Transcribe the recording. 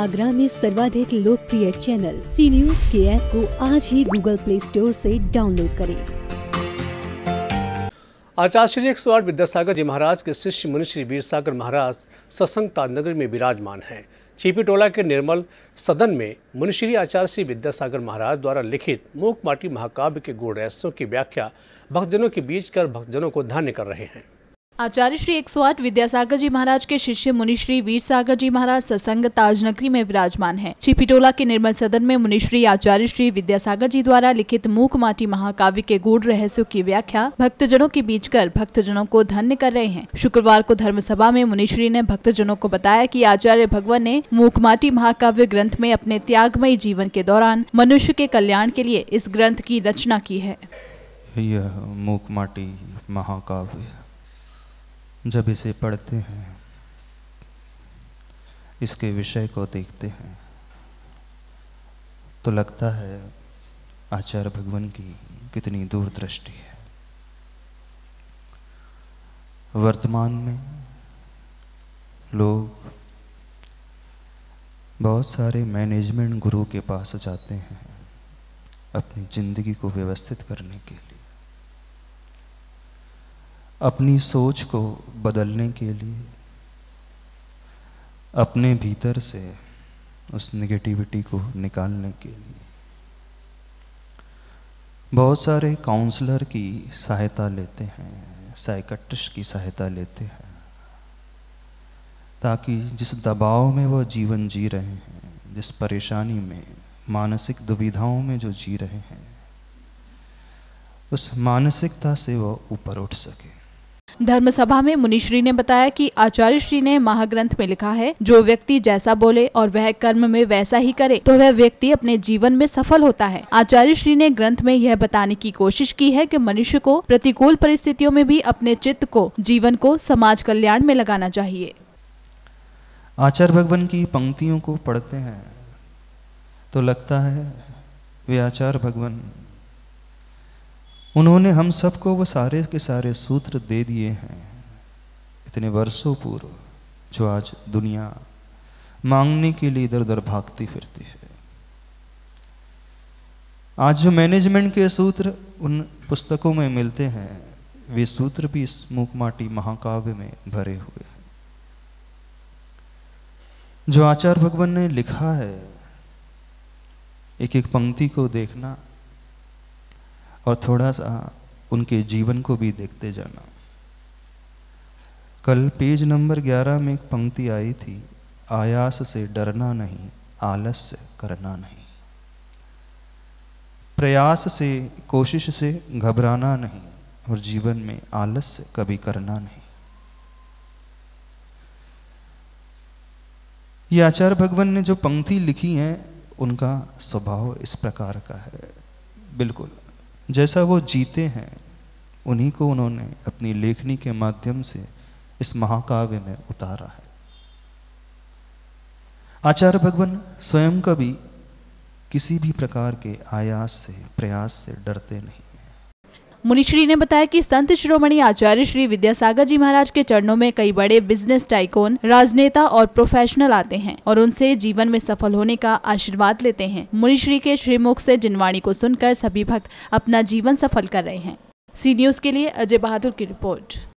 आगरा में सर्वाधिक लोकप्रिय चैनल सी न्यूज के ऐप को आज ही गूगल प्ले स्टोर से डाउनलोड करें आचार्य सौ विद्यासागर जी महाराज के शिष्य मुनि श्री सागर महाराज सत्संग नगर में विराजमान हैं चीपी टोला के निर्मल सदन में मुनिश्री आचार्य श्री विद्यासागर महाराज द्वारा लिखित मूक माटी महाकाव्य के गुण रहस्यों की व्याख्या भक्तजनों के बीच कर भक्तजनों को धान्य कर रहे हैं आचार्य श्री एक विद्यासागर जी महाराज के शिष्य मुनिश्री वीर सागर जी महाराज ससंग ताजनगरी में विराजमान है चिपिटोला के निर्मल सदन में मुनिश्री आचार्य श्री विद्यासागर जी द्वारा लिखित मूक माटी महाकाव्य के गूढ़ रहस्यों की व्याख्या भक्तजनों के बीच कर भक्तजनों को धन्य कर रहे हैं शुक्रवार को धर्म सभा में मुनिश्री ने भक्तजनों को बताया की आचार्य भगवान ने मूक माटी महाकाव्य ग्रंथ में अपने त्यागमयी जीवन के दौरान मनुष्य के कल्याण के लिए इस ग्रंथ की रचना की है यह मूक माटी महाकाव्य जब इसे पढ़ते हैं इसके विषय को देखते हैं तो लगता है आचार्य भगवान की कितनी दूरदृष्टि है वर्तमान में लोग बहुत सारे मैनेजमेंट गुरु के पास जाते हैं अपनी ज़िंदगी को व्यवस्थित करने के लिए अपनी सोच को बदलने के लिए अपने भीतर से उस नेगेटिविटी को निकालने के लिए बहुत सारे काउंसलर की सहायता लेते हैं साइकट्रिस्ट की सहायता लेते हैं ताकि जिस दबाव में वह जीवन जी रहे हैं जिस परेशानी में मानसिक दुविधाओं में जो जी रहे हैं उस मानसिकता से वह ऊपर उठ सके धर्म सभा में मुनिश्री ने बताया कि आचार्य श्री ने महाग्रंथ में लिखा है जो व्यक्ति जैसा बोले और वह कर्म में वैसा ही करे तो वह व्यक्ति अपने जीवन में सफल होता है आचार्य श्री ने ग्रंथ में यह बताने की कोशिश की है कि मनुष्य को प्रतिकूल परिस्थितियों में भी अपने चित्त को जीवन को समाज कल्याण में लगाना चाहिए आचार्य भगवान की पंक्तियों को पढ़ते हैं तो लगता है वे आचार्य भगवान उन्होंने हम सबको वो सारे के सारे सूत्र दे दिए हैं इतने वर्षों पूर्व जो आज दुनिया मांगने के लिए इधर उधर भागती फिरती है आज जो मैनेजमेंट के सूत्र उन पुस्तकों में मिलते हैं वे सूत्र भी इस मूकमाटी महाकाव्य में भरे हुए हैं जो आचार्य भगवान ने लिखा है एक एक पंक्ति को देखना और थोड़ा सा उनके जीवन को भी देखते जाना कल पेज नंबर 11 में एक पंक्ति आई थी आयास से डरना नहीं आलस से करना नहीं प्रयास से कोशिश से घबराना नहीं और जीवन में आलस से कभी करना नहीं ये आचार्य भगवान ने जो पंक्ति लिखी है उनका स्वभाव इस प्रकार का है बिल्कुल जैसा वो जीते हैं उन्हीं को उन्होंने अपनी लेखनी के माध्यम से इस महाकाव्य में उतारा है आचार्य भगवान स्वयं कभी किसी भी प्रकार के आयास से प्रयास से डरते नहीं मुनिश्री ने बताया कि संत शिरोमणि आचार्य श्री विद्यासागर जी महाराज के चरणों में कई बड़े बिजनेस टाइकोन राजनेता और प्रोफेशनल आते हैं और उनसे जीवन में सफल होने का आशीर्वाद लेते हैं मुनिश्री के श्रीमुख से जिनवाणी को सुनकर सभी भक्त अपना जीवन सफल कर रहे हैं सी न्यूज के लिए अजय बहादुर की रिपोर्ट